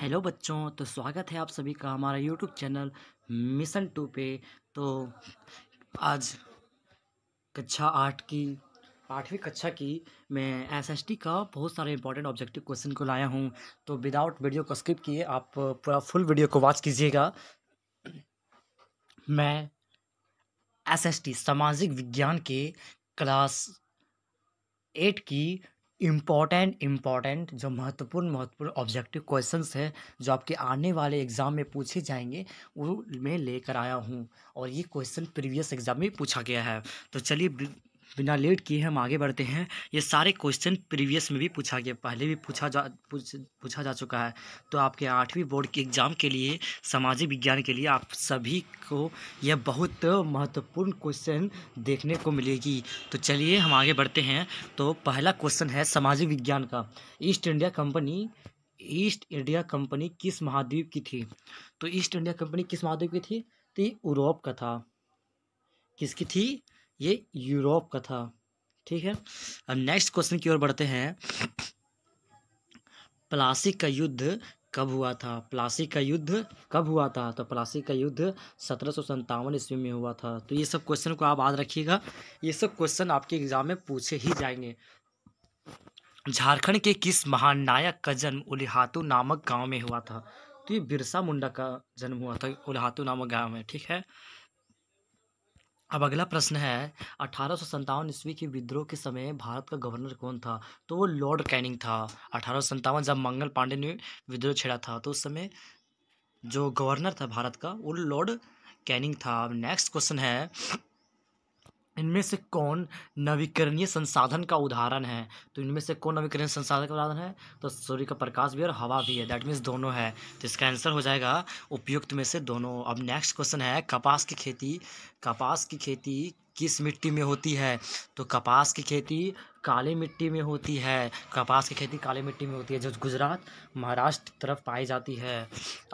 hello बच्चों तो स्वागत है आप सभी का हमारा यूट्यूब चैनल मिशन टू पे तो आज कक्षा आठ की आठवीं कक्षा की मैं एसएसटी का बहुत सारे इंपॉर्टेंट ऑब्जेक्टिव क्वेश्चन को लाया हूँ तो विदाउट वीडियो को स्किप किए आप पूरा फुल वीडियो को वॉच कीजिएगा मैं एसएसटी सामाजिक विज्ञान के क्लास एट की इम्पॉर्टेंट इम्पॉर्टेंट जो महत्वपूर्ण महत्वपूर्ण ऑब्जेक्टिव क्वेश्चंस हैं जो आपके आने वाले एग्ज़ाम में पूछे जाएंगे वो मैं लेकर आया हूँ और ये क्वेश्चन प्रीवियस एग्ज़ाम में पूछा गया है तो चलिए बिना लेट किए हम आगे बढ़ते हैं ये सारे क्वेश्चन प्रीवियस में भी पूछा गया पहले भी पूछा जा पूछ, पूछा जा चुका है तो आपके आठवीं बोर्ड के एग्ज़ाम के लिए सामाजिक विज्ञान के लिए आप सभी को यह बहुत महत्वपूर्ण क्वेश्चन देखने को मिलेगी तो चलिए हम आगे बढ़ते हैं तो पहला क्वेश्चन है सामाजिक विज्ञान का East India company East India company किस महाद्वीप की थी तो ईस्ट इंडिया कंपनी किस महाद्वीप की थी तो यूरोप का था किसकी थी ये यूरोप का था ठीक है अब नेक्स्ट क्वेश्चन की ओर बढ़ते हैं प्लासिक का युद्ध कब हुआ था प्लासिक का युद्ध कब हुआ था तो प्लासिक का युद्ध सत्रह सौ संतावन ईस्वी में हुआ था तो ये सब क्वेश्चन को आप याद रखिएगा ये सब क्वेश्चन आपके एग्जाम में पूछे ही जाएंगे झारखंड के किस महान नायक का जन्म उलिहातू नामक गांव में हुआ था तो ये बिरसा मुंडा का जन्म हुआ था उलिहातु नामक गांव में ठीक है अब अगला प्रश्न है अठारह सौ ईस्वी के विद्रोह के समय भारत का गवर्नर कौन था तो वो लॉर्ड कैनिंग था अठारह सौ जब मंगल पांडे ने विद्रोह छेड़ा था तो उस समय जो गवर्नर था भारत का वो लॉर्ड कैनिंग था नेक्स्ट क्वेश्चन है इनमें से कौन नवीकरणीय संसाधन का उदाहरण है तो इनमें से कौन नवीकरणीय संसाधन का उदाहरण है तो सूर्य का प्रकाश भी और हवा भी है दैट मीन्स दोनों है तो इसका आंसर हो जाएगा उपयुक्त में से दोनों अब नेक्स्ट क्वेश्चन है कपास की खेती कपास की खेती किस मिट्टी में होती है तो कपास की खेती काली मिट्टी में होती है कपास की खेती काली मिट्टी में होती है जो गुजरात महाराष्ट्र तरफ पाई जाती है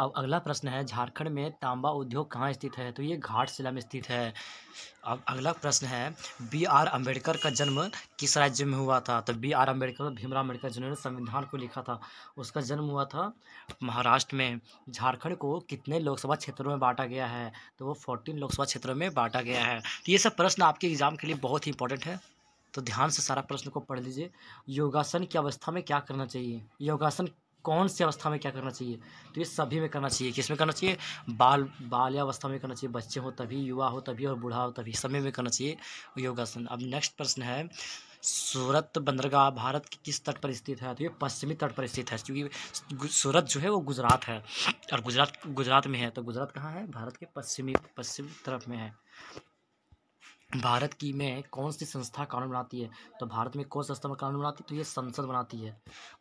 अब अगला प्रश्न है झारखंड में तांबा उद्योग कहाँ स्थित है तो ये घाट जिला में स्थित है अब अगला प्रश्न है बी आर अम्बेडकर का जन्म किस राज्य में हुआ था तो बी आर अम्बेडकर भीमराव अम्बेडकर जिन्होंने संविधान को लिखा था उसका जन्म हुआ था महाराष्ट्र में झारखंड को कितने लोकसभा क्षेत्रों में बांटा गया है तो वो फोर्टीन लोकसभा क्षेत्रों में बांटा गया है तो ये सब प्रश्न प्रश्न आपके एग्ज़ाम के लिए बहुत ही इंपॉर्टेंट है तो ध्यान से सारा प्रश्न को पढ़ लीजिए योगासन की अवस्था में क्या करना चाहिए योगासन कौन सी अवस्था में क्या करना चाहिए तो ये सभी में करना चाहिए किस में करना चाहिए बाल बाल्यावस्था में करना चाहिए बच्चे हो तभी युवा हो तभी और बूढ़ा हो तभी समय में करना चाहिए योगासन अब नेक्स्ट प्रश्न है सूरत बंदरगाह भारत के किस तट पर स्थित है तो ये पश्चिमी तट पर स्थित है क्योंकि सूरत जो है वो गुजरात है और गुजरात गुजरात में है तो गुजरात कहाँ है भारत के पश्चिमी पश्चिमी तरफ में है भारत की में कौन सी संस्था कानून बनाती है तो भारत में कौन संस्था कानून बनाती है तो ये संसद बनाती है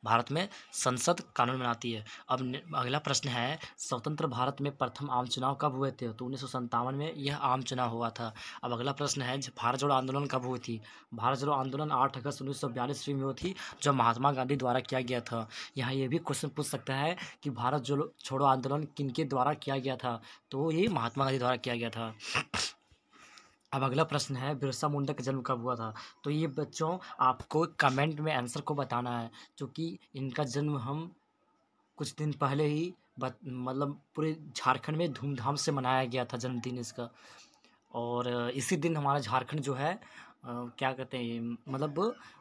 भारत में संसद कानून बनाती है अब अगला प्रश्न है स्वतंत्र भारत में प्रथम आम चुनाव कब हुए थे तो उन्नीस में यह आम चुनाव हुआ था अब अगला प्रश्न है भारत जोड़ो आंदोलन कब हुई थी भारत जोड़ो आंदोलन आठ अगस्त उन्नीस ईस्वी में हुई थी जो महात्मा गांधी द्वारा किया गया था यहाँ ये भी क्वेश्चन पूछ सकता है कि भारत जोड़ो छोड़ो आंदोलन किन के द्वारा किया गया था तो ये महात्मा गांधी द्वारा किया गया था अब अगला प्रश्न है बिरसा मुंडा का जन्म कब हुआ था तो ये बच्चों आपको कमेंट में आंसर को बताना है क्योंकि इनका जन्म हम कुछ दिन पहले ही बत, मतलब पूरे झारखंड में धूमधाम से मनाया गया था जन्मदिन इसका और इसी दिन हमारा झारखंड जो है क्या कहते हैं मतलब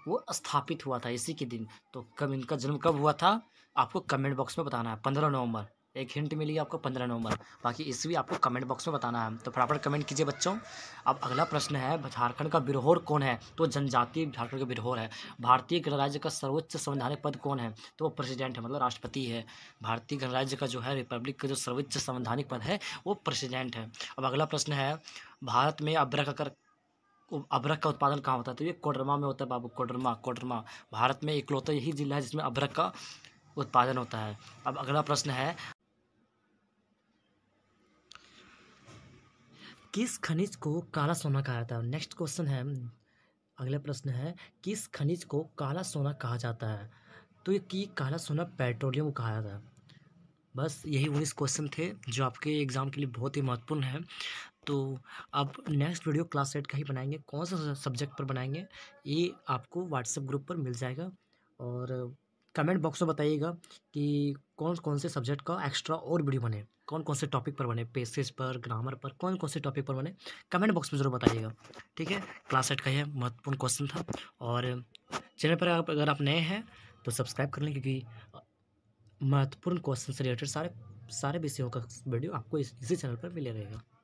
वो स्थापित हुआ था इसी के दिन तो कब इनका जन्म कब हुआ था आपको कमेंट बॉक्स में बताना है पंद्रह नवम्बर एक हिंट मिली आपको पंद्रह नवंबर बाकी इस भी आपको कमेंट बॉक्स में बताना है तो फटाफट कमेंट कीजिए बच्चों अब अगला प्रश्न है झारखंड का बिरहोर कौन है तो जनजातीय झारखंड का बिरहोर है भारतीय गणराज्य का सर्वोच्च संवैधानिक पद कौन है तो वो प्रेसिडेंट है मतलब राष्ट्रपति है भारतीय गणराज्य का जो है रिपब्लिक का जो सर्वोच्च संवैधानिक पद है वो प्रेसिडेंट है अब अगला प्रश्न है भारत में अब्रक अगर अभ्रक का उत्पादन कहाँ होता है तो ये कोडरमा में होता है बाबू कोडरमा कोडरमा भारत में इकलौता यही जिला है जिसमें अभ्रक का उत्पादन होता है अब अगला प्रश्न है किस खनिज को काला सोना कहा जाता है नेक्स्ट क्वेश्चन है अगला प्रश्न है किस खनिज को काला सोना कहा जाता है तो ये की काला सोना पेट्रोलियम कहा जाता है बस यही उन्नीस क्वेश्चन थे जो आपके एग्ज़ाम के लिए बहुत ही महत्वपूर्ण है तो अब नेक्स्ट वीडियो क्लास एट का ही बनाएंगे कौन सा सब्जेक्ट पर बनाएंगे ये आपको व्हाट्सएप ग्रुप पर मिल जाएगा और कमेंट बॉक्स में बताइएगा कि कौन कौन से सब्जेक्ट का एक्स्ट्रा और वीडियो बने कौन कौन से टॉपिक पर बने पेसेज पर ग्रामर पर कौन कौन से टॉपिक पर बने कमेंट बॉक्स में ज़रूर बताइएगा ठीक है क्लास एट का यह महत्वपूर्ण क्वेश्चन था और चैनल पर आप अगर आप नए हैं तो सब्सक्राइब कर लें क्योंकि महत्वपूर्ण क्वेश्चन से रिलेटेड सारे सारे विषयों का वीडियो आपको इस, इसी चैनल पर मिले रहेगा